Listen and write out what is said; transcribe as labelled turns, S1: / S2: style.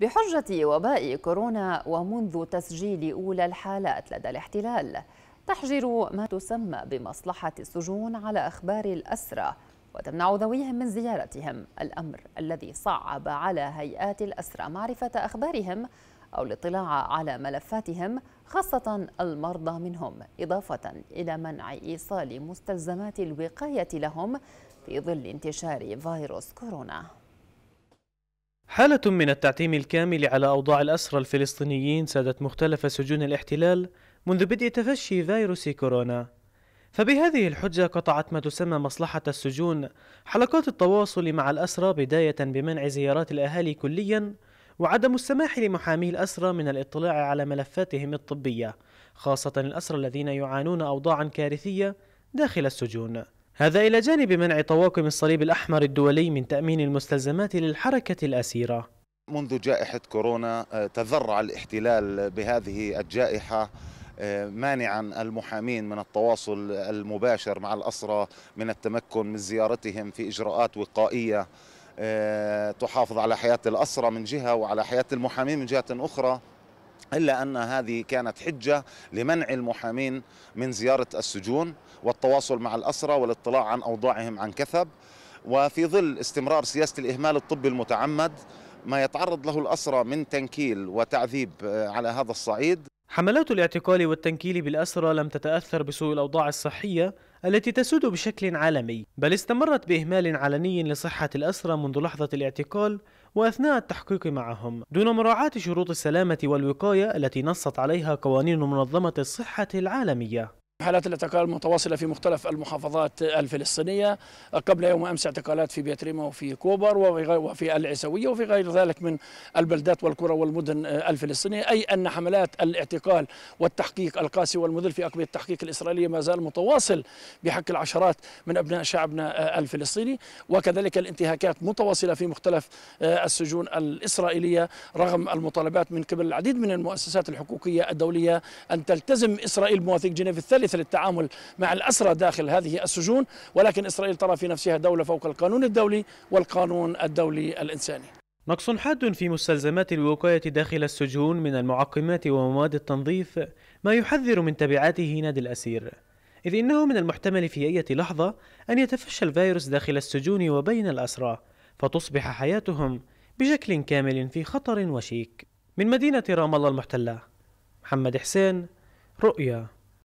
S1: بحجة وباء كورونا ومنذ تسجيل أولى الحالات لدى الاحتلال تحجر ما تسمى بمصلحة السجون على أخبار الأسرى وتمنع ذويهم من زيارتهم الأمر الذي صعب على هيئات الأسرى معرفة أخبارهم أو الاطلاع على ملفاتهم خاصة المرضى منهم إضافة إلى منع إيصال مستلزمات الوقاية لهم في ظل انتشار فيروس كورونا
S2: حالة من التعتيم الكامل على أوضاع الأسرى الفلسطينيين سادت مختلف سجون الاحتلال منذ بدء تفشي فيروس كورونا فبهذه الحجة قطعت ما تسمى مصلحة السجون حلقات التواصل مع الأسرى بداية بمنع زيارات الأهالي كليا وعدم السماح لمحامي الأسرى من الاطلاع على ملفاتهم الطبية خاصة الأسرى الذين يعانون أوضاعا كارثية داخل السجون هذا إلى جانب منع طواقم الصليب الأحمر الدولي من تأمين المستلزمات للحركة الأسيرة
S3: منذ جائحة كورونا آه، تذرع الاحتلال بهذه الجائحة آه، مانعا المحامين من التواصل المباشر مع الأسرى من التمكن من زيارتهم في إجراءات وقائية آه، تحافظ على حياة الأسرى من جهة وعلى حياة المحامين من جهة أخرى إلا أن هذه كانت حجة لمنع المحامين من زيارة السجون والتواصل مع الأسرة والاطلاع عن أوضاعهم عن كثب وفي ظل استمرار سياسة الإهمال الطبي المتعمد ما يتعرض له الأسرة من تنكيل وتعذيب آه، على هذا الصعيد
S2: حملات الاعتقال والتنكيل بالأسرى لم تتأثر بسوء الأوضاع الصحية التي تسود بشكل عالمي بل استمرت بإهمال علني لصحة الأسرى منذ لحظة الاعتقال وأثناء التحقيق معهم دون مراعاة شروط السلامة والوقاية التي نصت عليها قوانين منظمة الصحة
S4: العالمية حالات الاعتقال متواصلة في مختلف المحافظات الفلسطينية قبل يوم أمس اعتقالات في بيت ريما وفي كوبر وفي العسوية وفي غير ذلك من البلدات والقرى والمدن الفلسطينية أي أن حملات الاعتقال والتحقيق القاسي والمذل في أقبية التحقيق الإسرائيلية ما زال متواصل بحق العشرات من أبناء شعبنا الفلسطيني وكذلك الانتهاكات متواصلة في مختلف السجون الإسرائيلية رغم المطالبات من قبل العديد من المؤسسات الحقوقية الدولية أن تلتزم إسرائيل بمواثيق جنيف الثالث مثل للتعامل مع الأسرى داخل هذه السجون ولكن إسرائيل ترى في نفسها دولة فوق القانون الدولي والقانون الدولي الإنساني
S2: نقص حاد في مستلزمات الوقاية داخل السجون من المعقمات ومواد التنظيف ما يحذر من تبعاته نادي الأسير إذ إنه من المحتمل في أي لحظة أن يتفشى الفيروس داخل السجون وبين الأسرى فتصبح حياتهم بشكل كامل في خطر وشيك من مدينة رام الله المحتلة محمد حسين رؤيا